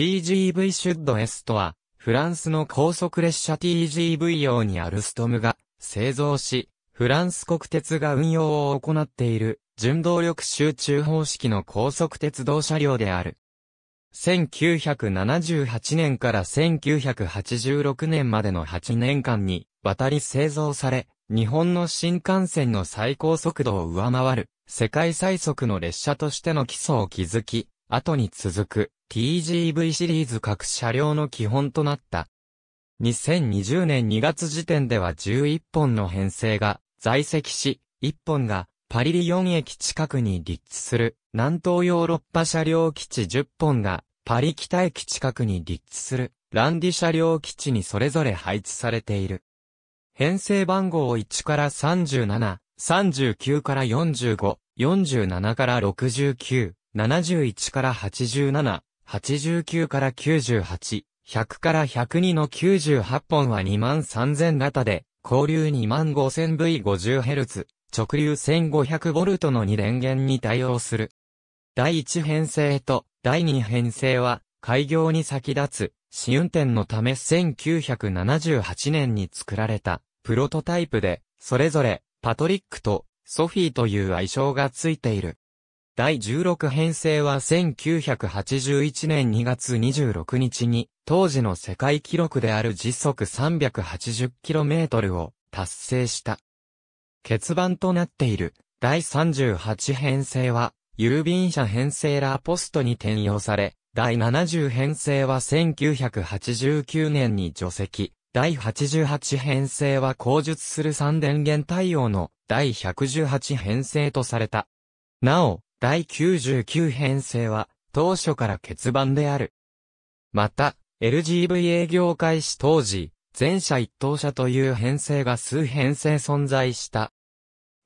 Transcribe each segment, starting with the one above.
TGV シュッド S とは、フランスの高速列車 TGV 用にアルストムが製造し、フランス国鉄が運用を行っている純動力集中方式の高速鉄道車両である。1978年から1986年までの8年間に渡り製造され、日本の新幹線の最高速度を上回る世界最速の列車としての基礎を築き、後に続く TGV シリーズ各車両の基本となった。2020年2月時点では11本の編成が在籍し、1本がパリリン駅近くに立地する南東ヨーロッパ車両基地10本がパリ北駅近くに立地するランディ車両基地にそれぞれ配置されている。編成番号1から37、39から45、47から69、71から87、89から98、100から102の98本は2万3000型で、交流2万 5000V50Hz、直流 1500V の2電源に対応する。第1編成と第2編成は、開業に先立つ、試運転のため1978年に作られた、プロトタイプで、それぞれ、パトリックと、ソフィーという愛称がついている。第16編成は1981年2月26日に、当時の世界記録である時速 380km を達成した。欠番となっている第38編成は、郵便車編成ラーポストに転用され、第70編成は1989年に除籍、第88編成は口述する3電源対応の第118編成とされた。なお、第99編成は、当初から欠番である。また、LGVA 業界史当時、全社一等社という編成が数編成存在した。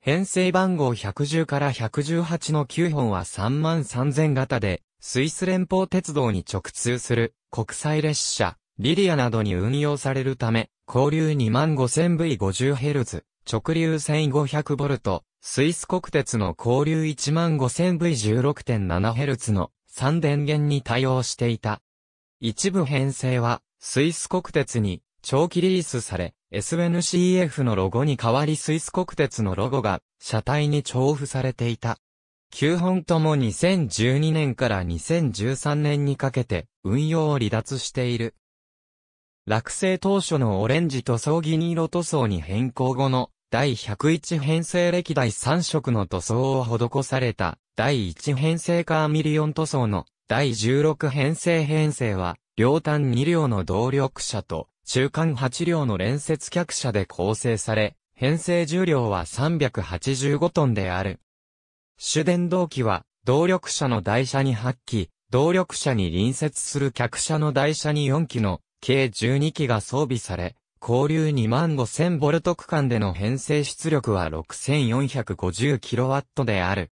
編成番号110から118の9本は3万3000型で、スイス連邦鉄道に直通する国際列車、リリアなどに運用されるため、交流 25,000V50Hz、直流 1500V、スイス国鉄の交流 15000V16.7Hz の3電源に対応していた。一部編成は、スイス国鉄に長期リリースされ、SNCF のロゴに代わりスイス国鉄のロゴが車体に重複されていた。9本とも2012年から2013年にかけて運用を離脱している。落成当初のオレンジ塗装銀色塗装に変更後の第101編成歴代3色の塗装を施された、第1編成カーミリオン塗装の第16編成編成は、両端2両の動力車と、中間8両の連接客車で構成され、編成重量は385トンである。主電動機は、動力車の台車に8機、動力車に隣接する客車の台車に4機の、計12機が装備され、交流2万5000ボルト区間での編成出力は6 4 5 0ットである。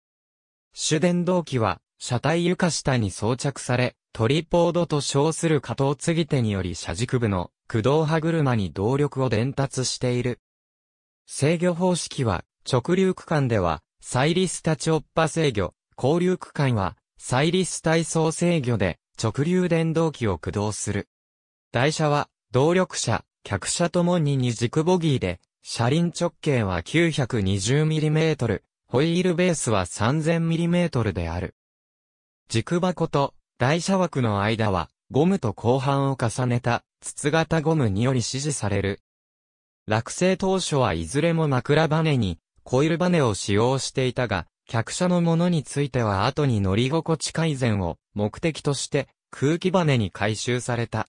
主電動機は、車体床下に装着され、トリポードと称する加藤継ぎ手により車軸部の駆動歯車に動力を伝達している。制御方式は、直流区間では、サイリスタチオッパ制御、交流区間は、サイリス体操制御で、直流電動機を駆動する。台車は、動力車、客車ともに二軸ボギーで、車輪直径は 920mm、ホイールベースは 3000mm である。軸箱と台車枠の間は、ゴムと後半を重ねた筒型ゴムにより支持される。落成当初はいずれも枕バネに、コイルバネを使用していたが、客車のものについては後に乗り心地改善を目的として空気バネに回収された。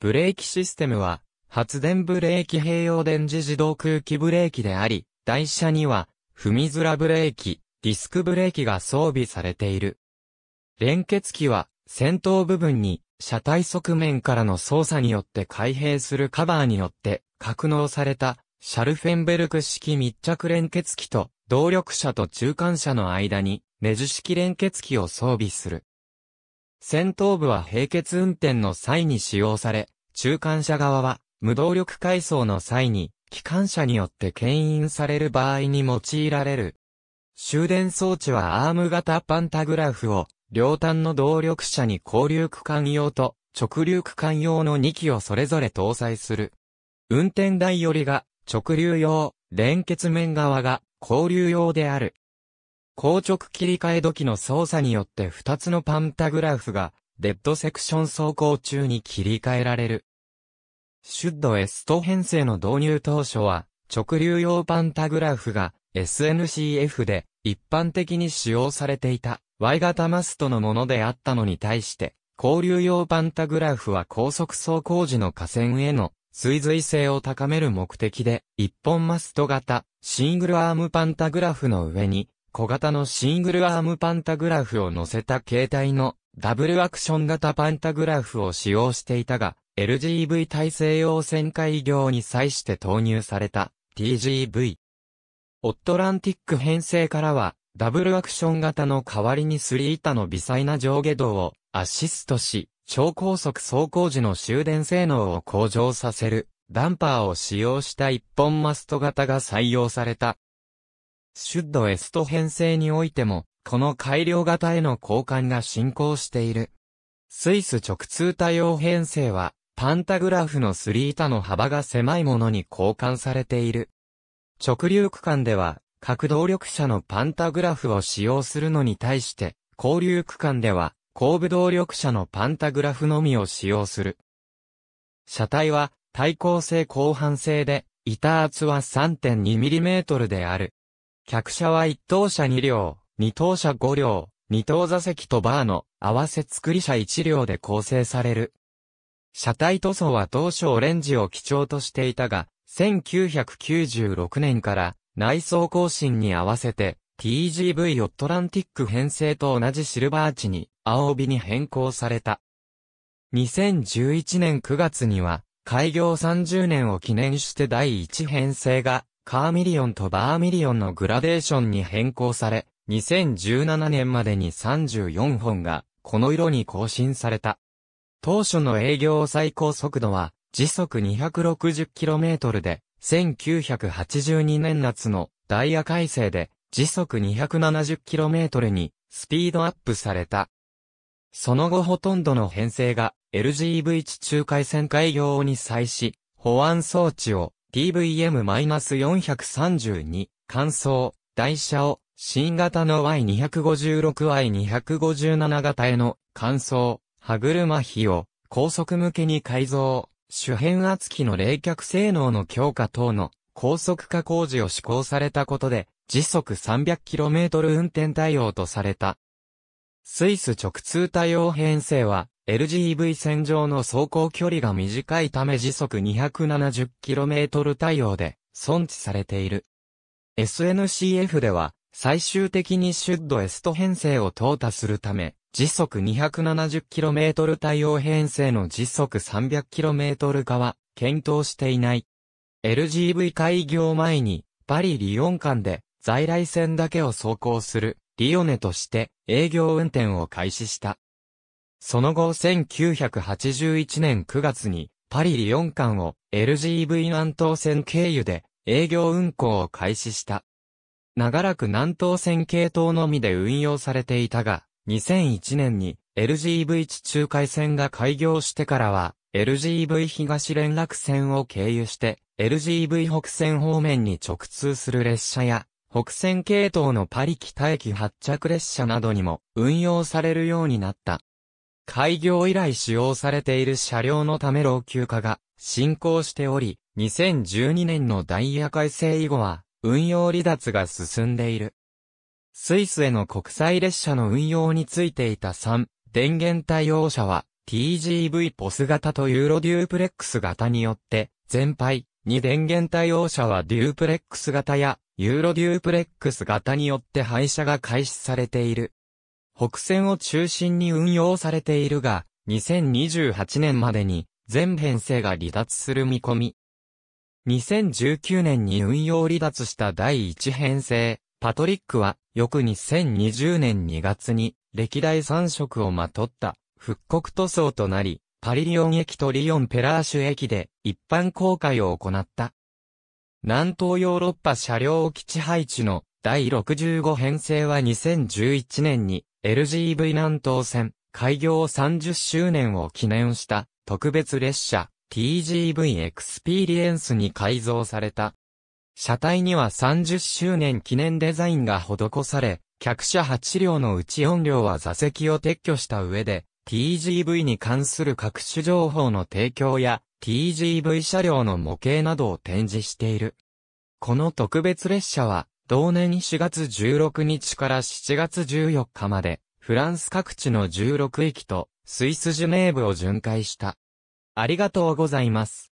ブレーキシステムは発電ブレーキ併用電磁自動空気ブレーキであり、台車には、踏みづらブレーキ、ディスクブレーキが装備されている。連結機は、先頭部分に、車体側面からの操作によって開閉するカバーによって、格納された、シャルフェンベルク式密着連結機と、動力車と中間車の間に、ネジ式連結機を装備する。先頭部は並結運転の際に使用され、中間車側は、無動力回送の際に、機関車によって牽引される場合に用いられる。終電装置はアーム型パンタグラフを、両端の動力車に交流区間用と直流区間用の2機をそれぞれ搭載する。運転台よりが直流用、連結面側が交流用である。硬直切り替え時の操作によって2つのパンタグラフがデッドセクション走行中に切り替えられる。シュッドエスト編成の導入当初は、直流用パンタグラフが SNCF で一般的に使用されていた Y 型マストのものであったのに対して、交流用パンタグラフは高速走行時の河川への追随性を高める目的で、一本マスト型シングルアームパンタグラフの上に、小型のシングルアームパンタグラフを乗せた形態のダブルアクション型パンタグラフを使用していたが、LGV 大西洋旋回業に際して投入された TGV。オットランティック編成からは、ダブルアクション型の代わりにスリー板の微細な上下動をアシストし、超高速走行時の終電性能を向上させる、ダンパーを使用した一本マスト型が採用された。シュッドエスト編成においても、この改良型への交換が進行している。スイス直通多様編成は、パンタグラフのスリー板の幅が狭いものに交換されている。直流区間では、各動力車のパンタグラフを使用するのに対して、交流区間では、後部動力車のパンタグラフのみを使用する。車体は、対向性広範性で、板厚は 3.2mm である。客車は1等車2両、二等車五両、二等座席とバーの合わせ作り車一両で構成される。車体塗装は当初オレンジを基調としていたが、1996年から内装更新に合わせて TGV オットランティック編成と同じシルバー値に青帯に変更された。2011年9月には開業30年を記念して第1編成がカーミリオンとバーミリオンのグラデーションに変更され、2017年までに34本が、この色に更新された。当初の営業最高速度は、時速 260km で、1982年夏のダイヤ改正で、時速 270km に、スピードアップされた。その後ほとんどの編成が LGV 地中海線開業に際し、保安装置を TVM-432、乾燥、台車を新型の Y256Y257 型への乾燥、歯車比を高速向けに改造、主変圧機の冷却性能の強化等の高速化工事を施行されたことで、時速 300km 運転対応とされた。スイス直通対応編成は、l g v 線上の走行距離が短いため時速 270km 対応で、損置されている。SNCF では、最終的にシュッドエスト編成を淘汰するため、時速 270km 対応編成の時速 300km 化は検討していない。LGV 開業前にパリ・リヨン間で在来線だけを走行するリオネとして営業運転を開始した。その後1981年9月にパリ・リヨン間を LGV 南東線経由で営業運行を開始した。長らく南東線系統のみで運用されていたが、2001年に LGV 地中海線が開業してからは、LGV 東連絡線を経由して、LGV 北線方面に直通する列車や、北線系統のパリ北駅発着列車などにも運用されるようになった。開業以来使用されている車両のため老朽化が進行しており、2012年のダイヤ改正以後は、運用離脱が進んでいる。スイスへの国際列車の運用についていた3、電源対応車は TGV ポス型とユーロデュープレックス型によって、全廃、2電源対応車はデュープレックス型やユーロデュープレックス型によって廃車が開始されている。北線を中心に運用されているが、2028年までに全編成が離脱する見込み。2019年に運用離脱した第1編成、パトリックは、翌2020年2月に、歴代3色をまとった、復刻塗装となり、パリリオン駅とリオンペラーシュ駅で一般公開を行った。南東ヨーロッパ車両基地配置の第65編成は2011年に LGV 南東線開業30周年を記念した特別列車 TGV エクスピリエンスに改造された。車体には30周年記念デザインが施され、客車8両のうち4両は座席を撤去した上で、TGV に関する各種情報の提供や、TGV 車両の模型などを展示している。この特別列車は、同年4月16日から7月14日まで、フランス各地の16駅と、スイスジュネーブを巡回した。ありがとうございます。